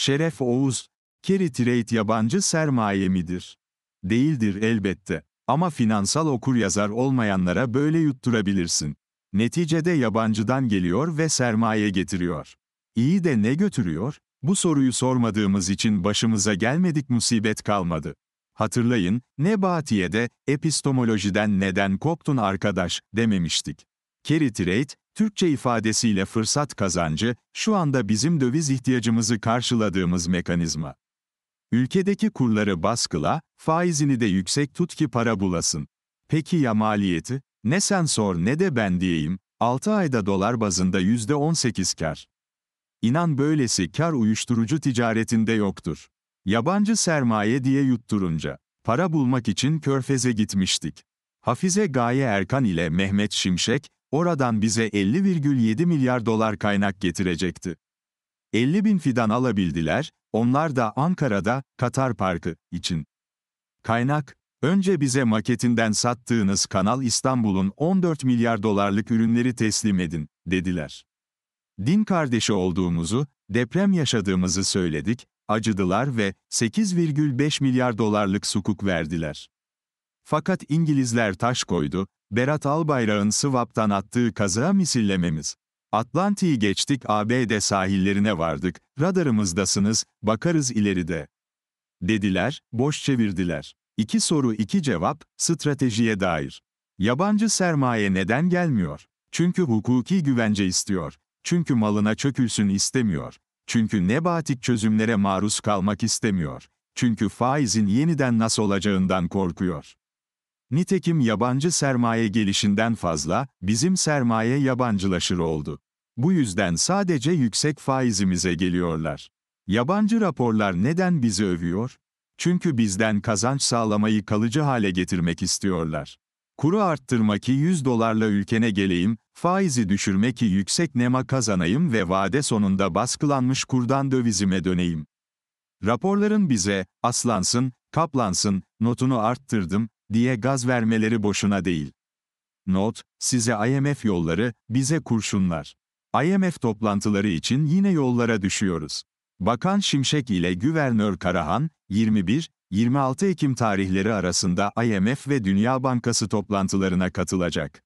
Şeref Oğuz, carry yabancı sermaye midir? Değildir elbette. Ama finansal okur yazar olmayanlara böyle yutturabilirsin. Neticede yabancıdan geliyor ve sermaye getiriyor. İyi de ne götürüyor? Bu soruyu sormadığımız için başımıza gelmedik musibet kalmadı. Hatırlayın, Nebatiye'de epistemolojiden neden koptun arkadaş dememiştik. Carry trade, Türkçe ifadesiyle fırsat kazancı, şu anda bizim döviz ihtiyacımızı karşıladığımız mekanizma. Ülkedeki kurları baskıla, faizini de yüksek tut ki para bulasın. Peki ya maliyeti? Ne sen sor ne de ben diyeyim, 6 ayda dolar bazında %18 kar. İnan böylesi kar uyuşturucu ticaretinde yoktur. Yabancı sermaye diye yutturunca, para bulmak için körfeze gitmiştik. Hafize Gaye Erkan ile Mehmet Şimşek, Oradan bize 50,7 milyar dolar kaynak getirecekti. 50 bin fidan alabildiler, onlar da Ankara'da, Katar Parkı için. Kaynak, önce bize maketinden sattığınız Kanal İstanbul'un 14 milyar dolarlık ürünleri teslim edin, dediler. Din kardeşi olduğumuzu, deprem yaşadığımızı söyledik, acıdılar ve 8,5 milyar dolarlık sukuk verdiler. Fakat İngilizler taş koydu, Berat Albayrak'ın Sivap'tan attığı kazığa misillememiz. Atlantik'i geçtik ABD sahillerine vardık, radarımızdasınız, bakarız ileride. Dediler, boş çevirdiler. İki soru iki cevap, stratejiye dair. Yabancı sermaye neden gelmiyor? Çünkü hukuki güvence istiyor. Çünkü malına çökülsün istemiyor. Çünkü nebatik çözümlere maruz kalmak istemiyor. Çünkü faizin yeniden nasıl olacağından korkuyor. Nitekim yabancı sermaye gelişinden fazla, bizim sermaye yabancılaşır oldu. Bu yüzden sadece yüksek faizimize geliyorlar. Yabancı raporlar neden bizi övüyor? Çünkü bizden kazanç sağlamayı kalıcı hale getirmek istiyorlar. Kuru arttırmak 100 dolarla ülkene geleyim, faizi düşürmek yüksek nema kazanayım ve vade sonunda baskılanmış kurdan dövizime döneyim. Raporların bize, aslansın, kaplansın, notunu arttırdım, diye gaz vermeleri boşuna değil. Not, size IMF yolları, bize kurşunlar. IMF toplantıları için yine yollara düşüyoruz. Bakan Şimşek ile Güvernör Karahan, 21-26 Ekim tarihleri arasında IMF ve Dünya Bankası toplantılarına katılacak.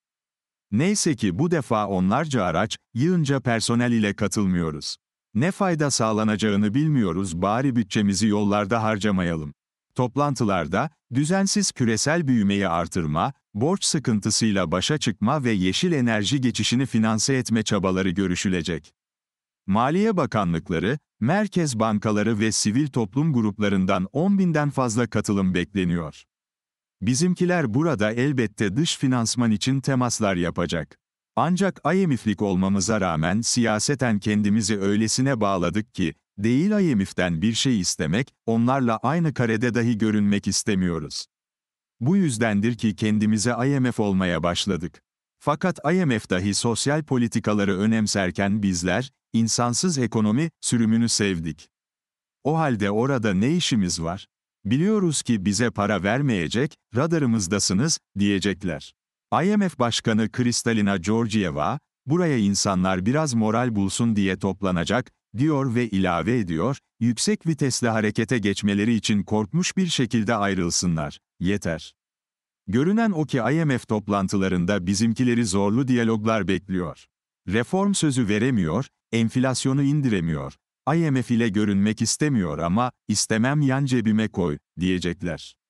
Neyse ki bu defa onlarca araç, yığınca personel ile katılmıyoruz. Ne fayda sağlanacağını bilmiyoruz bari bütçemizi yollarda harcamayalım. Toplantılarda, düzensiz küresel büyümeyi artırma, borç sıkıntısıyla başa çıkma ve yeşil enerji geçişini finanse etme çabaları görüşülecek. Maliye Bakanlıkları, merkez bankaları ve sivil toplum gruplarından 10 binden fazla katılım bekleniyor. Bizimkiler burada elbette dış finansman için temaslar yapacak. Ancak IMF'lik olmamıza rağmen siyaseten kendimizi öylesine bağladık ki, değil IMF'den bir şey istemek, onlarla aynı karede dahi görünmek istemiyoruz. Bu yüzdendir ki kendimize IMF olmaya başladık. Fakat IMF dahi sosyal politikaları önemserken bizler, insansız ekonomi sürümünü sevdik. O halde orada ne işimiz var? Biliyoruz ki bize para vermeyecek, radarımızdasınız, diyecekler. IMF Başkanı Kristalina Georgieva, buraya insanlar biraz moral bulsun diye toplanacak, diyor ve ilave ediyor, yüksek vitesle harekete geçmeleri için korkmuş bir şekilde ayrılsınlar, yeter. Görünen o ki IMF toplantılarında bizimkileri zorlu diyaloglar bekliyor. Reform sözü veremiyor, enflasyonu indiremiyor. IMF ile görünmek istemiyor ama istemem yan cebime koy diyecekler.